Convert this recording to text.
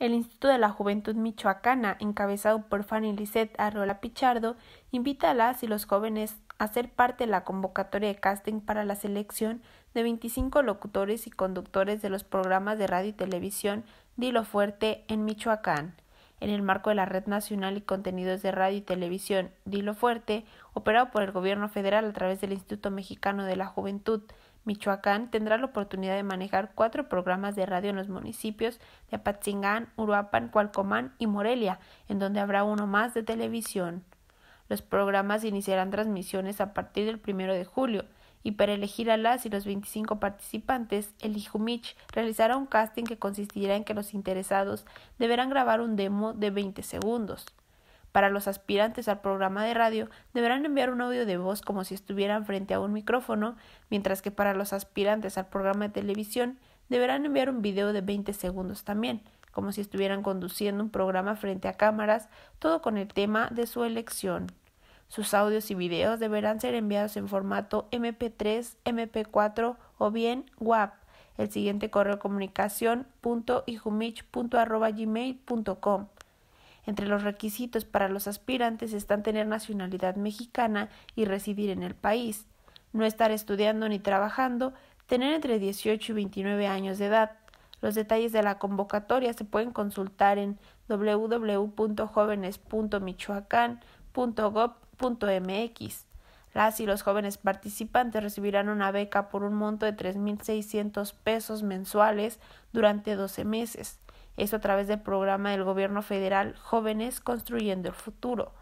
el Instituto de la Juventud Michoacana, encabezado por Fanny Lisette Arrola Pichardo, invita a las y los jóvenes a ser parte de la convocatoria de casting para la selección de 25 locutores y conductores de los programas de radio y televisión Dilo Fuerte en Michoacán en el marco de la Red Nacional y Contenidos de Radio y Televisión, Dilo Fuerte, operado por el Gobierno Federal a través del Instituto Mexicano de la Juventud, Michoacán tendrá la oportunidad de manejar cuatro programas de radio en los municipios de Apatzingán, Uruapan, Cualcomán y Morelia, en donde habrá uno más de televisión. Los programas iniciarán transmisiones a partir del primero de julio y para elegir a las y los 25 participantes, el IJUMICH realizará un casting que consistirá en que los interesados deberán grabar un demo de 20 segundos. Para los aspirantes al programa de radio, deberán enviar un audio de voz como si estuvieran frente a un micrófono, mientras que para los aspirantes al programa de televisión, deberán enviar un video de 20 segundos también, como si estuvieran conduciendo un programa frente a cámaras, todo con el tema de su elección. Sus audios y videos deberán ser enviados en formato MP3, MP4 o bien WAP. El siguiente correo comunicación punto .com. Entre los requisitos para los aspirantes están tener nacionalidad mexicana y residir en el país, no estar estudiando ni trabajando, tener entre 18 y 29 años de edad. Los detalles de la convocatoria se pueden consultar en www.jóvenes.michoacán.gov .mx. Las y los jóvenes participantes recibirán una beca por un monto de 3.600 pesos mensuales durante 12 meses. Esto a través del programa del Gobierno Federal Jóvenes Construyendo el Futuro.